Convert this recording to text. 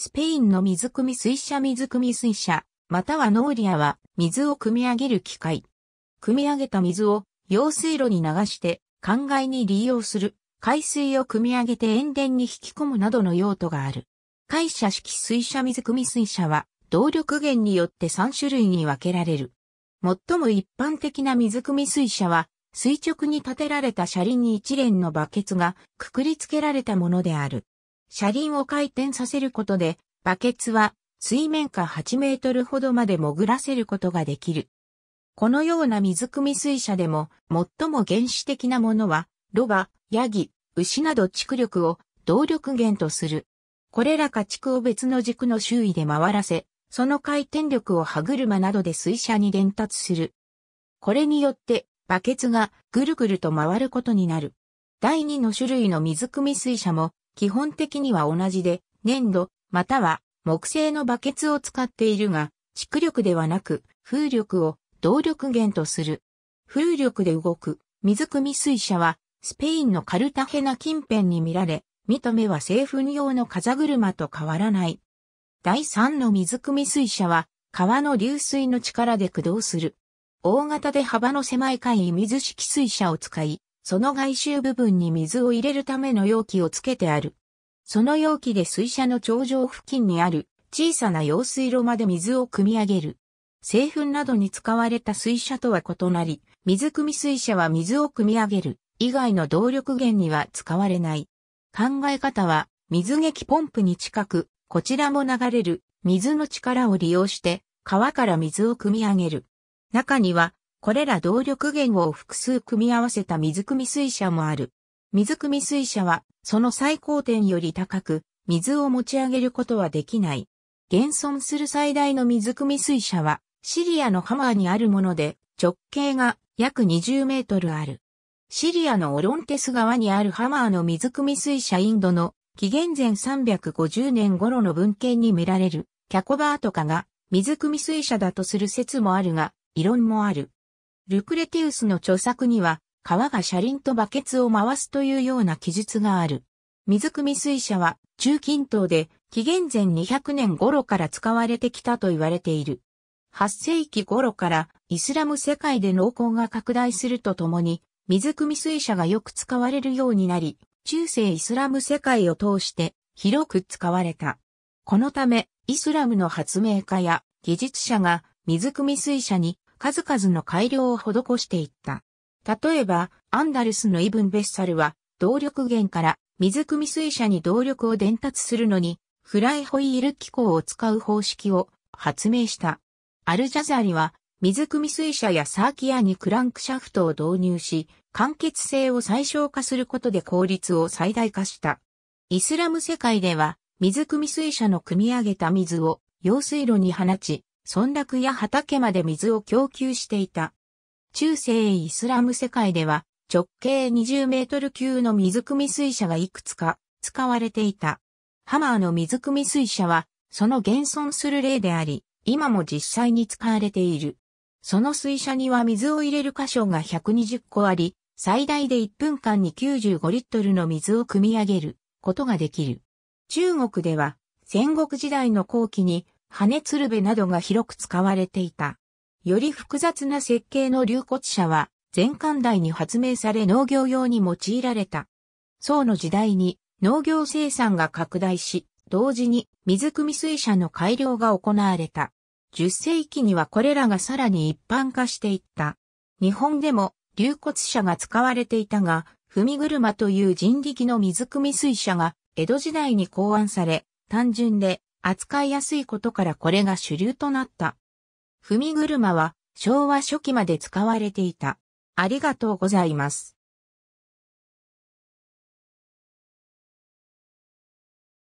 スペインの水汲み水車水汲み水車、またはノーリアは水を汲み上げる機械。汲み上げた水を用水路に流して灌漑に利用する、海水を汲み上げて塩田に引き込むなどの用途がある。会社式水車水汲み水車は動力源によって3種類に分けられる。最も一般的な水汲み水車は垂直に立てられた車輪に一連のバケツがくくりつけられたものである。車輪を回転させることで、バケツは水面下8メートルほどまで潜らせることができる。このような水汲み水車でも最も原始的なものは、ロバ、ヤギ、牛など蓄力を動力源とする。これら家畜を別の軸の周囲で回らせ、その回転力を歯車などで水車に伝達する。これによってバケツがぐるぐると回ることになる。第2の種類の水汲み水車も基本的には同じで、粘土、または木製のバケツを使っているが、蓄力ではなく、風力を動力源とする。風力で動く水汲み水車は、スペインのカルタヘナ近辺に見られ、見た目は製粉用の風車と変わらない。第3の水汲み水車は、川の流水の力で駆動する。大型で幅の狭い簡易水式水車を使い、その外周部分に水を入れるための容器をつけてある。その容器で水車の頂上付近にある小さな用水路まで水を汲み上げる。製粉などに使われた水車とは異なり、水汲み水車は水を汲み上げる以外の動力源には使われない。考え方は水劇ポンプに近く、こちらも流れる水の力を利用して川から水を汲み上げる。中にはこれら動力源を複数組み合わせた水汲み水車もある。水汲み水車は、その最高点より高く、水を持ち上げることはできない。現存する最大の水汲み水車は、シリアのハマーにあるもので、直径が約20メートルある。シリアのオロンテス川にあるハマーの水汲み水車インドの紀元前350年頃の文献に見られるキャコバーとかが水汲み水車だとする説もあるが、異論もある。ルクレティウスの著作には、川が車輪とバケツを回すというような記述がある。水汲み水車は、中近東で、紀元前200年頃から使われてきたと言われている。8世紀頃からイスラム世界で農耕が拡大するとともに、水汲み水車がよく使われるようになり、中世イスラム世界を通して広く使われた。このため、イスラムの発明家や技術者が水汲み水車に数々の改良を施していった。例えば、アンダルスのイブン・ベッサルは、動力源から水汲み水車に動力を伝達するのに、フライホイール機構を使う方式を発明した。アルジャザリは、水汲み水車やサーキアにクランクシャフトを導入し、完結性を最小化することで効率を最大化した。イスラム世界では、水汲み水車の汲み上げた水を用水路に放ち、村落や畑まで水を供給していた。中世イスラム世界では直径20メートル級の水汲み水車がいくつか使われていた。ハマーの水汲み水車はその現存する例であり、今も実際に使われている。その水車には水を入れる箇所が120個あり、最大で1分間に95リットルの水を汲み上げることができる。中国では戦国時代の後期に羽鶴瓶などが広く使われていた。より複雑な設計の流骨車は、前漢代に発明され農業用に用いられた。宋の時代に農業生産が拡大し、同時に水汲み水車の改良が行われた。10世紀にはこれらがさらに一般化していった。日本でも流骨車が使われていたが、踏車という人力の水汲み水車が江戸時代に考案され、単純で扱いやすいことからこれが主流となった。踏み車は昭和初期まで使われていた。ありがとうございます。